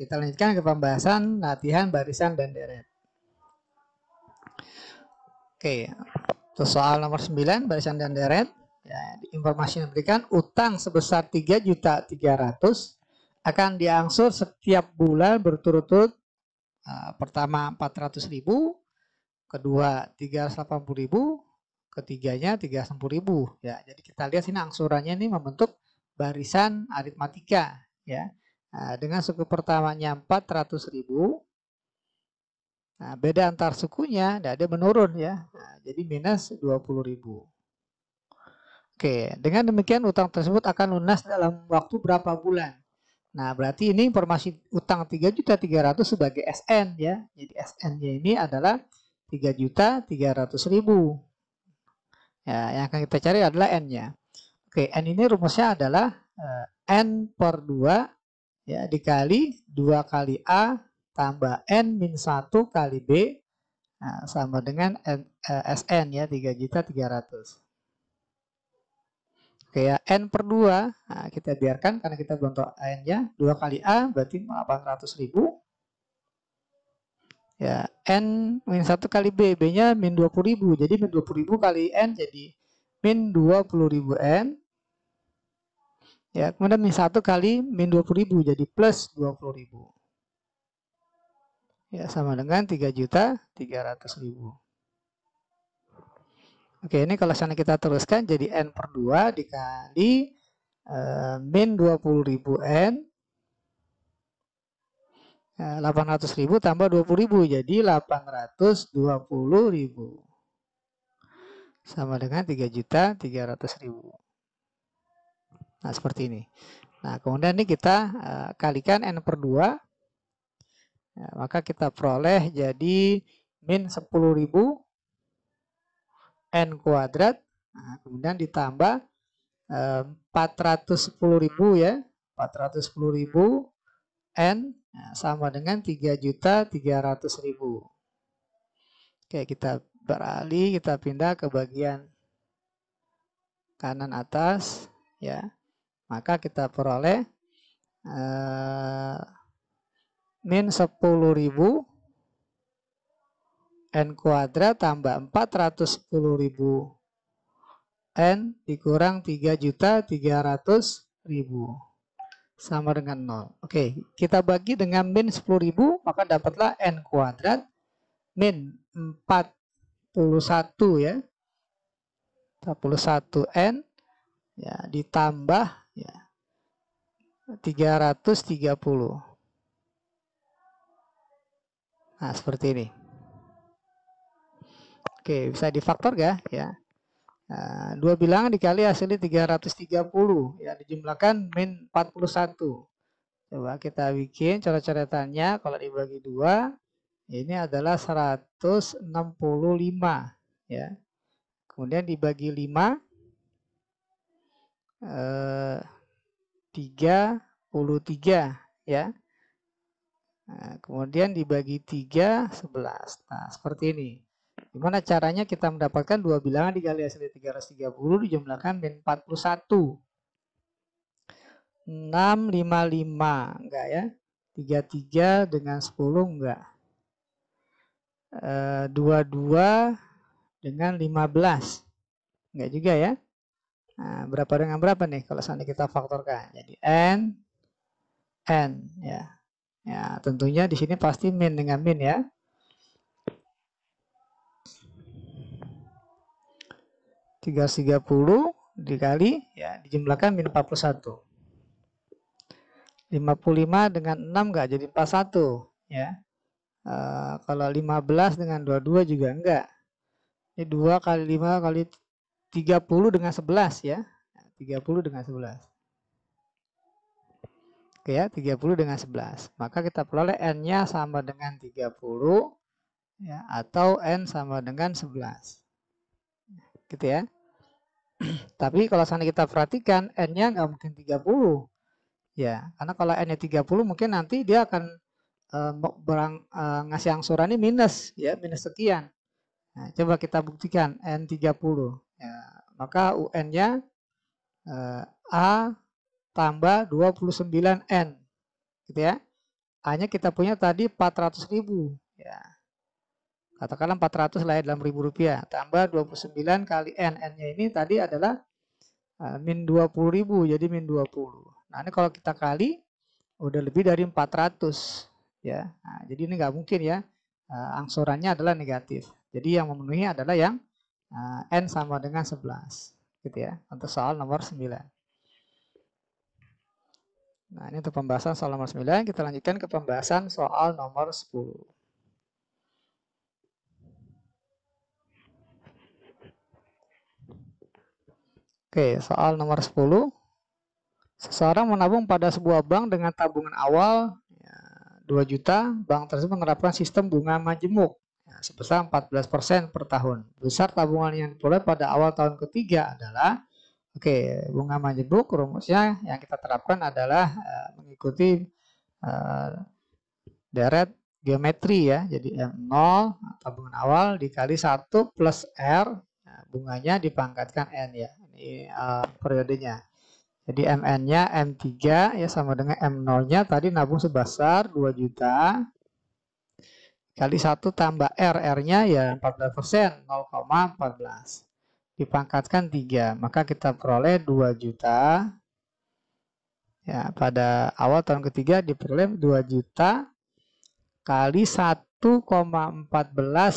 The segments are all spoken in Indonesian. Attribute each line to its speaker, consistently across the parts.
Speaker 1: Kita lanjutkan ke pembahasan latihan barisan dan deret. Oke, untuk soal nomor 9 barisan dan deret. Ya, informasi yang diberikan utang sebesar 3 juta 300 akan diangsur setiap bulan berturut-turut uh, pertama 400 ribu, kedua 380 ribu, ketiganya 360 ribu. Ya, jadi kita lihat sini angsurannya ini membentuk barisan aritmatika. Ya, Nah, dengan suku pertamanya 400 ribu, nah, beda antar sukunya, tidak ada menurun ya, nah, jadi minus 20 ribu. Oke, dengan demikian utang tersebut akan lunas dalam waktu berapa bulan? Nah, berarti ini informasi utang 3.300 sebagai SN ya. Jadi SN-nya ini adalah 3.300.000. Ya, yang akan kita cari adalah N-nya. Oke, N ini rumusnya adalah eh, N per 2 ya dikali dua kali A tambah N min satu kali B nah, sama dengan N, eh, SN ya ratus Oke ya, N per dua nah, kita biarkan karena kita bentuk N-nya dua kali A berarti 800 ribu. Ya, N min satu kali B, B-nya min puluh ribu. Jadi min puluh ribu kali N jadi min puluh ribu N Ya, kemudian min 1 kali min 20.000 jadi plus 20.000. Ya, sama dengan 3 juta 300.000 Oke, ini kalau sana kita teruskan jadi N per 2 dikali eh, min 20.000 N. 800.000 ya, tambah 20.000 jadi 820.000. Sama dengan 3 juta 300.000 Nah, seperti ini. Nah, kemudian ini kita uh, kalikan N per 2. Ya, maka kita peroleh jadi min 10.000 N kuadrat. Nah, kemudian ditambah eh, uh, 410.000 ya. 410.000 N ya, sama dengan 3.300.000. Oke, kita beralih, kita pindah ke bagian kanan atas ya maka kita peroleh uh, min 10.000 N kuadrat tambah 410.000 N dikurang 3.300.000 sama dengan 0. Oke, kita bagi dengan min 10.000 maka dapatlah N kuadrat min 41 ya. 41 N ya, ditambah ya 330 nah seperti ini oke bisa difaktor gak ya nah, dua bilangan dikali hasilnya 330 ya dijumlahkan min 41 coba kita bikin cara coretannya kalau dibagi dua ini adalah 165 ya kemudian dibagi 5 33 eh, ya. Nah, kemudian dibagi 3 11. Nah, seperti ini. Gimana caranya kita mendapatkan dua bilangan dikali hasil 330 dijumlahkan dengan 41. 655 enggak ya? 33 dengan 10 enggak. E, eh, 22 dengan 15. Enggak juga ya. Nah, berapa dengan berapa nih kalau seandainya kita faktorkan? Jadi n n ya. Ya, tentunya di sini pasti min dengan min ya. tiga tiga puluh dikali ya dijumlahkan min empat puluh satu lima puluh lima dengan enam enggak jadi empat satu ya e, kalau lima belas dengan dua dua juga enggak ini dua kali lima kali 30 dengan 11 ya. 30 dengan 11. Oke ya, 30 dengan 11. Maka kita peroleh N-nya sama dengan 30 ya atau N sama dengan 11. Gitu ya. Tapi kalau sana kita perhatikan N-nya nggak mungkin 30. Ya, karena kalau N-nya 30 mungkin nanti dia akan uh, berang, uh, ngasih ini minus ya, minus sekian. Nah, coba kita buktikan N30. Ya, maka UN-nya eh, A tambah 29N. Gitu ya. A-nya kita punya tadi 400 ribu. Ya. Katakanlah 400 lah ya dalam ribu rupiah. Tambah 29 kali N. N-nya ini tadi adalah eh, min 20 ribu. Jadi min 20. Nah ini kalau kita kali udah lebih dari 400 ya. Nah, jadi ini nggak mungkin ya. Eh, angsurannya adalah negatif. Jadi yang memenuhi adalah yang Nah, N sama dengan 11 gitu ya untuk soal nomor 9 nah ini untuk pembahasan soal nomor 9 kita lanjutkan ke pembahasan soal nomor 10 Oke, soal nomor 10. Seseorang menabung pada sebuah bank dengan tabungan awal ya, dua 2 juta. Bank tersebut menerapkan sistem bunga majemuk nah, sebesar 14% per tahun. Besar tabungan yang diperoleh pada awal tahun ketiga adalah oke, okay, bunga majemuk rumusnya yang kita terapkan adalah uh, mengikuti uh, deret geometri ya. Jadi M0 tabungan awal dikali 1 plus R nah, bunganya dipangkatkan N ya. Ini uh, periodenya. Jadi MN-nya M3 ya sama dengan M0-nya tadi nabung sebesar 2 juta Kali 1 tambah R, R-nya ya 14%, 0,14. Dipangkatkan 3, maka kita peroleh 2 juta. Ya, pada awal tahun ketiga diperoleh 2 juta kali 1,14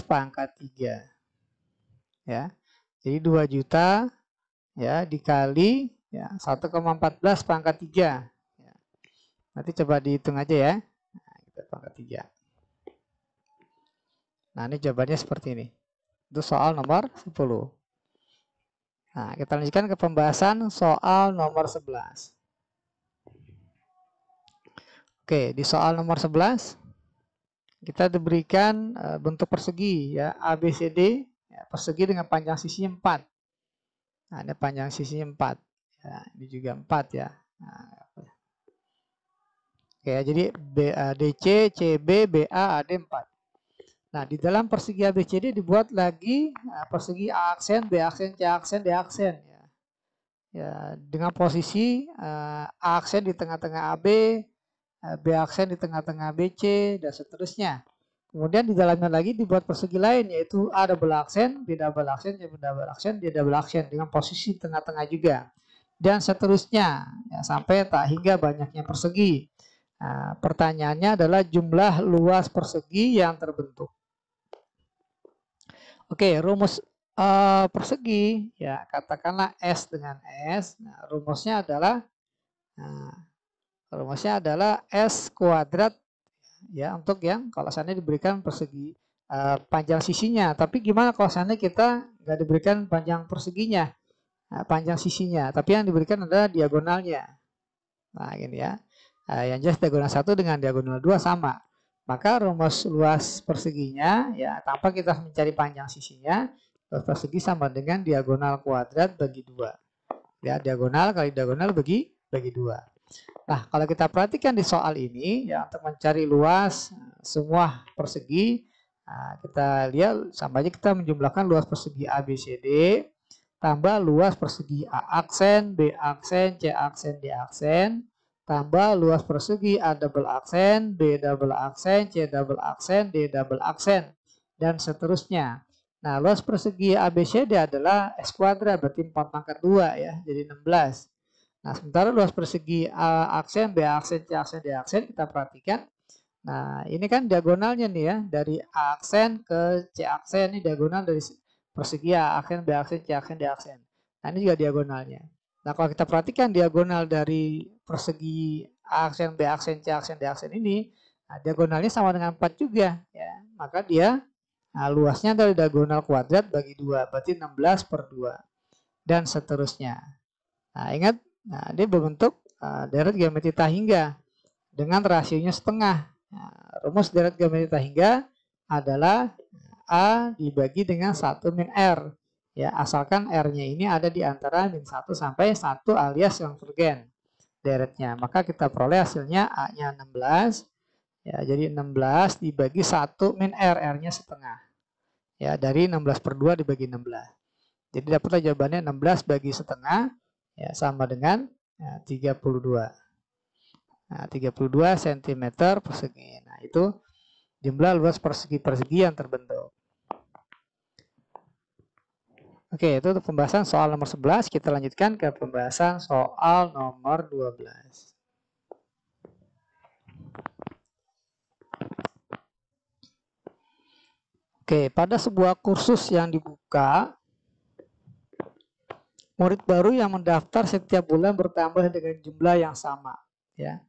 Speaker 1: pangkat 3. Ya. Jadi 2 juta ya dikali ya 1,14 pangkat 3. Ya. Nanti coba dihitung aja ya. Nah, kita pangkat 3. Nah, ini jawabannya seperti ini. Itu soal nomor 10. Nah, kita lanjutkan ke pembahasan soal nomor 11. Oke, di soal nomor 11 kita diberikan eh, bentuk persegi ya ABCD ya, persegi dengan panjang sisi 4. Nah, ini panjang sisi 4. Ya, ini juga 4 ya. Nah, Oke, jadi B, eh, DC, CB, BA, AD 4. Nah, di dalam persegi ABCD dibuat lagi nah, persegi A aksen, B aksen, C aksen, D aksen ya. Ya, dengan posisi eh, A aksen di tengah-tengah AB, eh, B aksen di tengah-tengah BC dan seterusnya. Kemudian di dalamnya lagi dibuat persegi lain yaitu A double aksen, B double aksen, C double aksen, D double aksen dengan posisi tengah-tengah juga. Dan seterusnya ya, sampai tak hingga banyaknya persegi. Nah, pertanyaannya adalah jumlah luas persegi yang terbentuk. Oke, rumus uh, persegi ya katakanlah s dengan s. Nah, rumusnya adalah nah, rumusnya adalah s kuadrat ya untuk yang kalau seandainya diberikan persegi uh, panjang sisinya. Tapi gimana kalau seandainya kita nggak diberikan panjang perseginya, nah, panjang sisinya. Tapi yang diberikan adalah diagonalnya. Nah, ini ya. Uh, yang jelas diagonal satu dengan diagonal dua sama. Maka rumus luas perseginya, ya tanpa kita mencari panjang sisinya, luas persegi sama dengan diagonal kuadrat bagi dua. Ya, diagonal kali diagonal bagi bagi dua. Nah, kalau kita perhatikan di soal ini, ya untuk mencari luas eh, semua persegi, nah, kita lihat sama aja kita menjumlahkan luas persegi ABCD tambah luas persegi A aksen, B aksen, C aksen, D aksen, tambah luas persegi A double aksen, B double aksen, C double aksen, D double aksen, dan seterusnya. Nah, luas persegi ABCD adalah S kuadrat, berarti 4 pangkat 2 ya, jadi 16. Nah, sementara luas persegi A aksen, B aksen, C aksen, D aksen, kita perhatikan. Nah, ini kan diagonalnya nih ya, dari A aksen ke C aksen, ini diagonal dari persegi A aksen, B aksen, C aksen, D aksen. Nah, ini juga diagonalnya. Nah, kalau kita perhatikan diagonal dari persegi A aksen, B aksen, C aksen, D aksen ini, nah, diagonalnya sama dengan 4 juga. ya Maka dia nah, luasnya dari diagonal kuadrat bagi 2, berarti 16 per 2. Dan seterusnya. Nah, ingat, nah, dia berbentuk uh, deret geometri tahingga dengan rasionya setengah. Nah, rumus deret geometri tahingga adalah A dibagi dengan 1 min R ya asalkan R-nya ini ada di antara min 1 sampai 1 alias yang tergen deretnya. Maka kita peroleh hasilnya A-nya 16, ya jadi 16 dibagi 1 min R, R-nya setengah. Ya dari 16 per 2 dibagi 16. Jadi dapatlah jawabannya 16 bagi setengah ya sama dengan ya, 32. Nah, 32 cm persegi. Nah, itu jumlah luas persegi-persegi yang terbentuk. Oke, itu untuk pembahasan soal nomor 11. Kita lanjutkan ke pembahasan soal nomor 12. Oke, pada sebuah kursus yang dibuka, murid baru yang mendaftar setiap bulan bertambah dengan jumlah yang sama. Ya,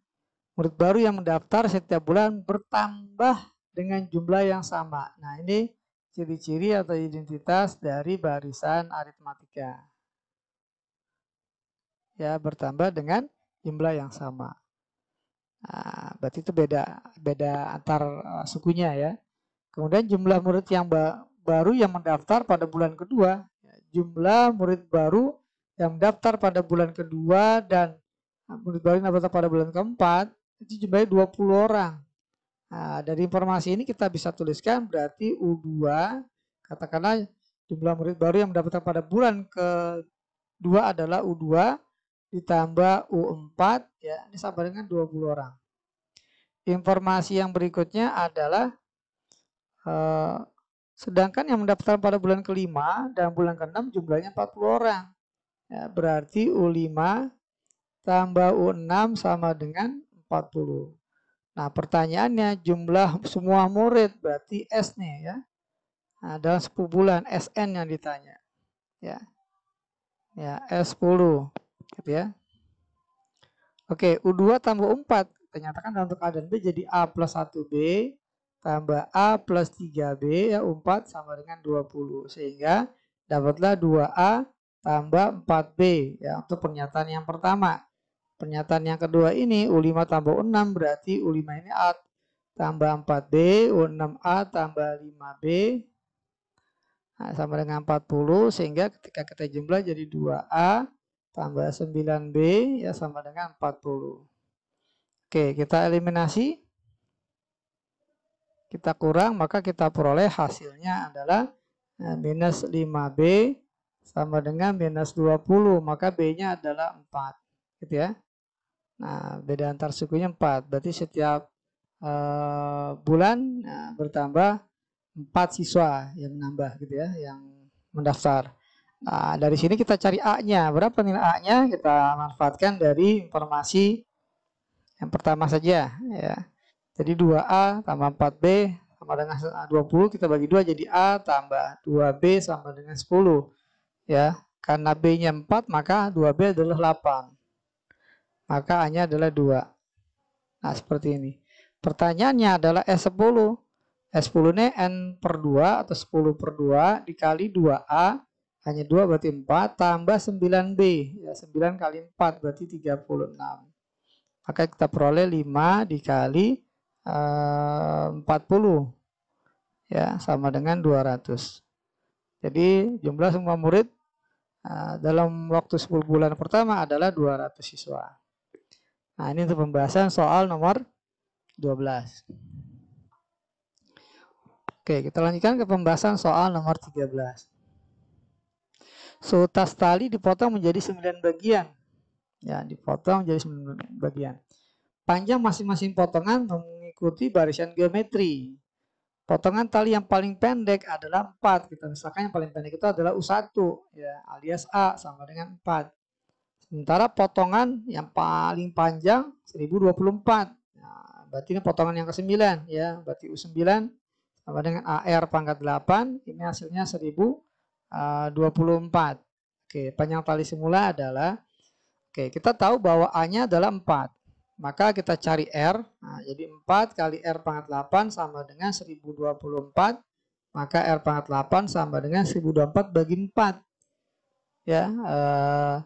Speaker 1: murid baru yang mendaftar setiap bulan bertambah dengan jumlah yang sama. Nah, ini ciri-ciri atau identitas dari barisan aritmatika. Ya, bertambah dengan jumlah yang sama. Nah, berarti itu beda beda antar ah, sukunya ya. Kemudian jumlah murid yang ba baru yang mendaftar pada bulan kedua, ya, jumlah murid baru yang mendaftar pada bulan kedua dan ah, murid baru yang mendaftar pada bulan keempat itu jumlahnya 20 orang. Nah, dari informasi ini kita bisa tuliskan berarti U2 katakanlah jumlah murid baru yang mendapatkan pada bulan ke-2 adalah U2 ditambah U4 ya ini sama dengan 20 orang. Informasi yang berikutnya adalah eh, sedangkan yang mendaftar pada bulan kelima dan bulan keenam jumlahnya 40 orang. Ya, berarti U5 tambah U6 sama dengan 40. Nah, pertanyaannya jumlah semua murid berarti S nih ya. Nah, dalam 10 bulan SN yang ditanya. Ya. Ya, S10 gitu ya. Oke, U2 tambah 4 dinyatakan dalam keadaan B jadi A plus 1B tambah A plus 3B ya 4 sama dengan 20 sehingga dapatlah 2A tambah 4B ya untuk pernyataan yang pertama Pernyataan yang kedua ini U5 tambah U6 berarti U5 ini A tambah 4B, U6A tambah 5B nah, sama dengan 40 sehingga ketika kita jumlah jadi 2A tambah 9B ya sama dengan 40. Oke, kita eliminasi. Kita kurang maka kita peroleh hasilnya adalah eh, minus 5B sama dengan minus 20 maka B-nya adalah 4 gitu ya. Nah, beda antar sukunya 4. Berarti setiap uh, bulan nah, bertambah 4 siswa yang menambah gitu ya, yang mendaftar. Nah, dari sini kita cari A-nya. Berapa nilai A-nya? Kita manfaatkan dari informasi yang pertama saja ya. Jadi 2A tambah 4B sama dengan 20 ah, kita bagi 2 jadi A tambah 2B sama dengan 10 ya karena B-nya 4 maka 2B adalah 8 maka A-nya adalah 2. Nah, seperti ini. Pertanyaannya adalah S10. S10 ini N per 2 atau 10 per 2 dikali 2A. Hanya 2 berarti 4 tambah 9B. Ya, 9 kali 4 berarti 36. Maka kita peroleh 5 dikali eh, uh, 40. Ya, sama dengan 200. Jadi jumlah semua murid eh, dalam waktu 10 bulan pertama adalah 200 siswa. Nah, ini untuk pembahasan soal nomor 12. Oke, kita lanjutkan ke pembahasan soal nomor 13. Seutas tali dipotong menjadi 9 bagian. Ya, dipotong menjadi 9 bagian. Panjang masing-masing potongan mengikuti barisan geometri. Potongan tali yang paling pendek adalah 4. Kita misalkan yang paling pendek itu adalah U1 ya, alias A sama dengan 4. Sementara potongan yang paling panjang 1024. Nah, berarti ini potongan yang ke-9 ya. Berarti U9 sama dengan AR pangkat 8. Ini hasilnya 1024. Eh, oke, panjang tali semula adalah Oke, kita tahu bahwa A-nya adalah 4. Maka kita cari R. Nah, jadi 4 kali R pangkat 8 sama dengan 1024. Maka R pangkat 8 sama dengan 1024 bagi 4. Ya, eh,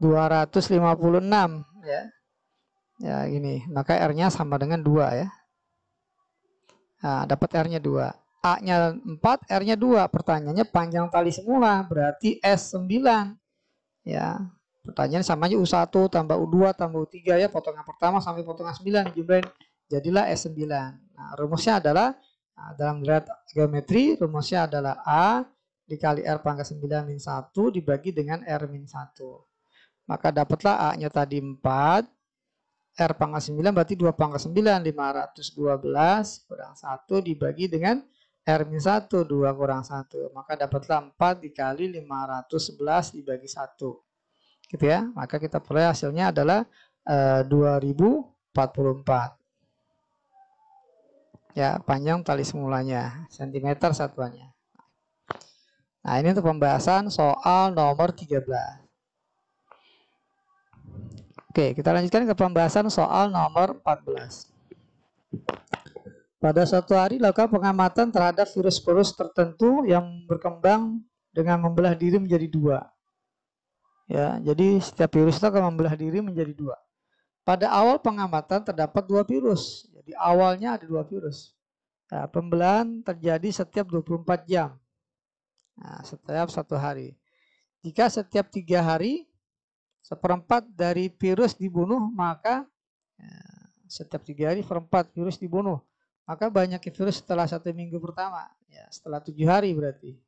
Speaker 1: 256 ya. Ya gini, maka R-nya sama dengan 2 ya. Nah, dapat R-nya 2. A-nya 4, R-nya 2. Pertanyaannya panjang tali semua, berarti S9. Ya. Pertanyaan sama aja U1 tambah U2 tambah U3 ya, potongan pertama sampai potongan 9 dijumlahin jadilah S9. Nah, rumusnya adalah nah, dalam geometri rumusnya adalah A dikali R pangkat 9 min 1 dibagi dengan R min 1. Maka dapatlah A-nya tadi 4. R pangkat 9 berarti 2 pangkat 9. 512 kurang 1 dibagi dengan R min 1. 2 kurang 1. Maka dapatlah 4 dikali 511 dibagi 1. Gitu ya. Maka kita peroleh hasilnya adalah e, eh, 2044. Ya, panjang tali semulanya, sentimeter satuannya. Nah, ini untuk pembahasan soal nomor 13. Oke, kita lanjutkan ke pembahasan soal nomor 14. Pada suatu hari lakukan pengamatan terhadap virus-virus tertentu yang berkembang dengan membelah diri menjadi dua. Ya, jadi setiap virus itu akan membelah diri menjadi dua. Pada awal pengamatan terdapat dua virus. Jadi awalnya ada dua virus. Ya, pembelahan terjadi setiap 24 jam. Nah, setiap satu hari. Jika setiap tiga hari seperempat dari virus dibunuh maka ya, setiap tiga hari seperempat virus dibunuh maka banyak virus setelah satu minggu pertama ya setelah tujuh hari berarti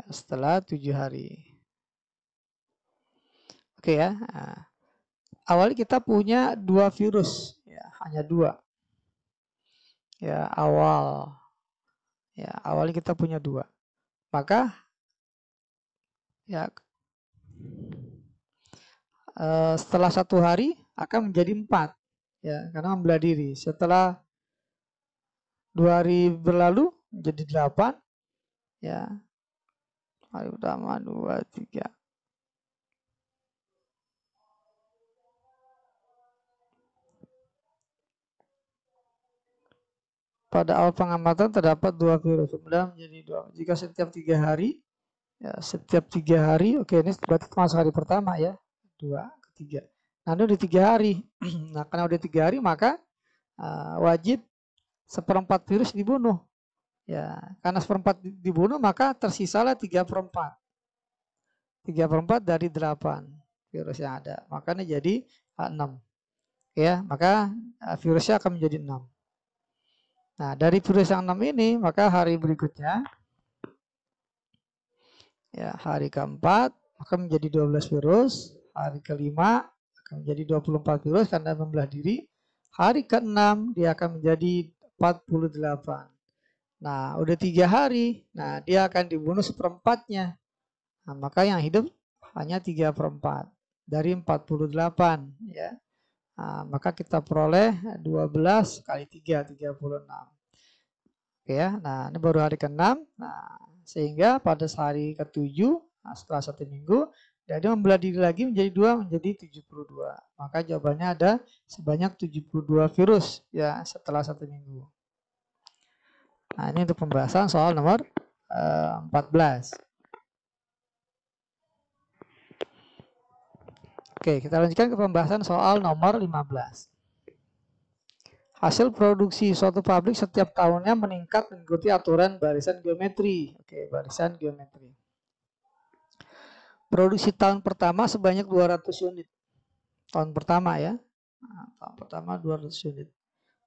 Speaker 1: ya, setelah tujuh hari oke ya nah, awalnya kita punya dua virus ya hanya dua ya awal ya awalnya kita punya dua maka ya Eh, setelah satu hari akan menjadi empat ya karena membelah diri setelah dua hari berlalu menjadi delapan ya hari pertama dua tiga pada awal pengamatan terdapat dua virus kemudian menjadi dua jika setiap tiga hari ya, setiap tiga hari oke ini berarti masuk hari pertama ya dua, ketiga. Nah, ini udah tiga hari. nah, karena udah tiga hari maka uh, wajib seperempat virus dibunuh. Ya, karena seperempat dibunuh maka tersisalah tiga perempat. Tiga perempat dari delapan virus yang ada. Makanya jadi eh, enam. Ya, maka uh, virusnya akan menjadi enam. Nah, dari virus yang enam ini maka hari berikutnya ya hari keempat maka menjadi 12 virus Hari kelima akan menjadi 24 kilo karena membelah diri. Hari ke keenam dia akan menjadi 48. Nah, udah tiga hari. Nah, dia akan dibunuh seperempatnya. Nah, maka yang hidup hanya tiga perempat dari 48 ya. Nah, maka kita peroleh 12 kali 3 36. Oke ya. Nah, ini baru hari ke-6. Nah, sehingga pada hari ke-7 nah, setelah satu minggu jadi membelah diri lagi menjadi dua menjadi 72. Maka jawabannya ada sebanyak 72 virus ya setelah satu minggu. Nah ini untuk pembahasan soal nomor uh, eh, 14. Oke kita lanjutkan ke pembahasan soal nomor 15. Hasil produksi suatu pabrik setiap tahunnya meningkat mengikuti aturan barisan geometri. Oke, barisan geometri produksi tahun pertama sebanyak 200 unit. Tahun pertama ya. Nah, tahun pertama 200 unit.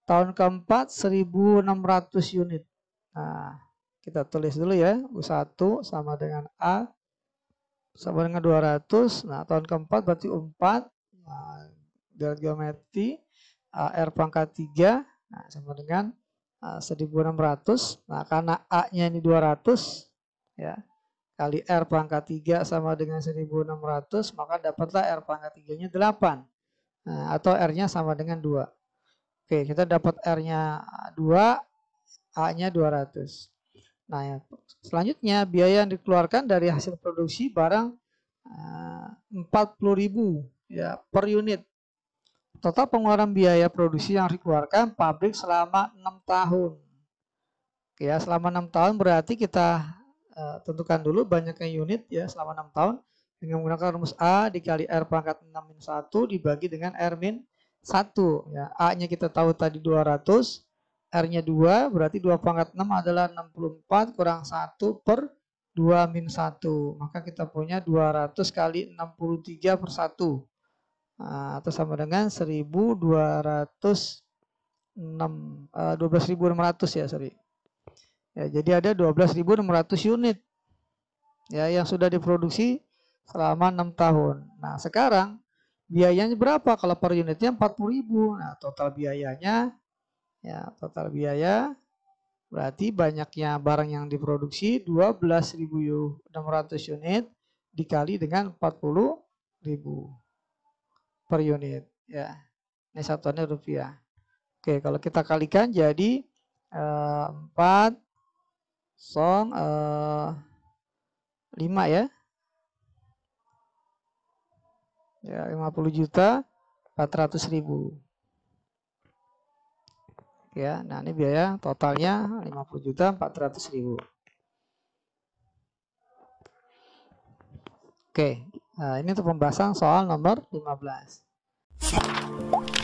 Speaker 1: Tahun keempat 1600 unit. Nah, kita tulis dulu ya. U1 sama dengan A sama dengan 200. Nah, tahun keempat berarti 4 Nah, dari geometri R pangkat 3 nah, sama dengan 1600. Ah, nah, karena A-nya ini 200 ya kali R pangkat 3 sama dengan 1600 maka dapatlah R pangkat 3 nya 8 nah, atau R nya sama dengan 2 oke kita dapat R nya 2 A nya 200 nah ya, selanjutnya biaya yang dikeluarkan dari hasil produksi barang eh, uh, 40.000 ya per unit total pengeluaran biaya produksi yang dikeluarkan pabrik selama 6 tahun Oke, ya selama 6 tahun berarti kita Eh, tentukan dulu banyaknya unit ya selama 6 tahun dengan menggunakan rumus A dikali R pangkat 6 min 1 dibagi dengan R min 1. Ya, A-nya kita tahu tadi 200, R-nya 2, berarti 2 pangkat 6 adalah 64 kurang 1 per 2 min 1. Maka kita punya 200 kali 63 per 1. Nah, atau sama dengan 1200 12.500 eh, ya, sorry. Ya, jadi ada 12.600 unit ya yang sudah diproduksi selama 6 tahun. Nah, sekarang biayanya berapa? Kalau per unitnya 40.000. Nah, total biayanya ya total biaya berarti banyaknya barang yang diproduksi 12.600 unit dikali dengan 40.000 per unit ya. Ini satuannya rupiah. Oke, kalau kita kalikan jadi eh, song uh, eh, 5 ya ya 50 juta 400 ribu ya nah ini biaya totalnya 50 juta 400 ribu oke nah, ini untuk pembahasan soal nomor 15